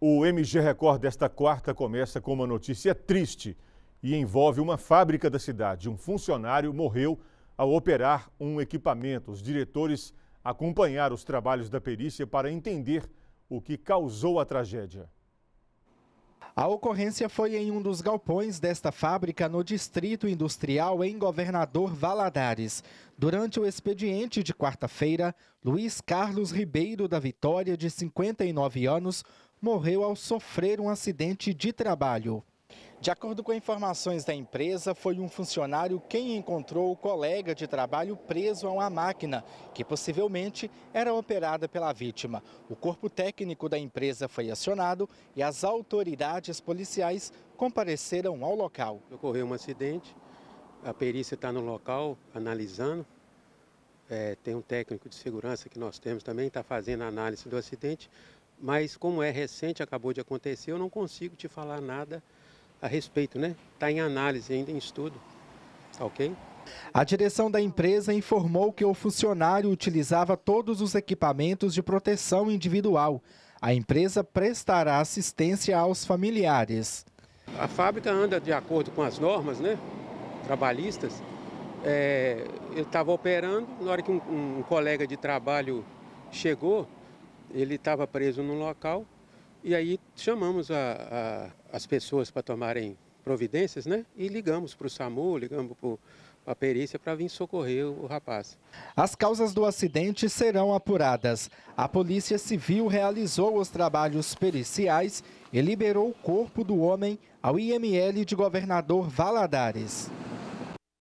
O MG Record desta quarta começa com uma notícia triste e envolve uma fábrica da cidade. Um funcionário morreu ao operar um equipamento. Os diretores acompanharam os trabalhos da perícia para entender o que causou a tragédia. A ocorrência foi em um dos galpões desta fábrica no Distrito Industrial em Governador Valadares. Durante o expediente de quarta-feira, Luiz Carlos Ribeiro da Vitória, de 59 anos, morreu ao sofrer um acidente de trabalho. De acordo com informações da empresa, foi um funcionário quem encontrou o colega de trabalho preso a uma máquina, que possivelmente era operada pela vítima. O corpo técnico da empresa foi acionado e as autoridades policiais compareceram ao local. Ocorreu um acidente, a perícia está no local analisando. É, tem um técnico de segurança que nós temos também, está fazendo a análise do acidente mas como é recente, acabou de acontecer, eu não consigo te falar nada a respeito, né? Está em análise ainda, em estudo, tá ok? A direção da empresa informou que o funcionário utilizava todos os equipamentos de proteção individual. A empresa prestará assistência aos familiares. A fábrica anda de acordo com as normas, né? Trabalhistas. É, eu estava operando, na hora que um, um colega de trabalho chegou, ele estava preso no local e aí chamamos a, a, as pessoas para tomarem providências, né? E ligamos para o SAMU, ligamos para a perícia para vir socorrer o rapaz. As causas do acidente serão apuradas. A Polícia Civil realizou os trabalhos periciais e liberou o corpo do homem ao IML de Governador Valadares.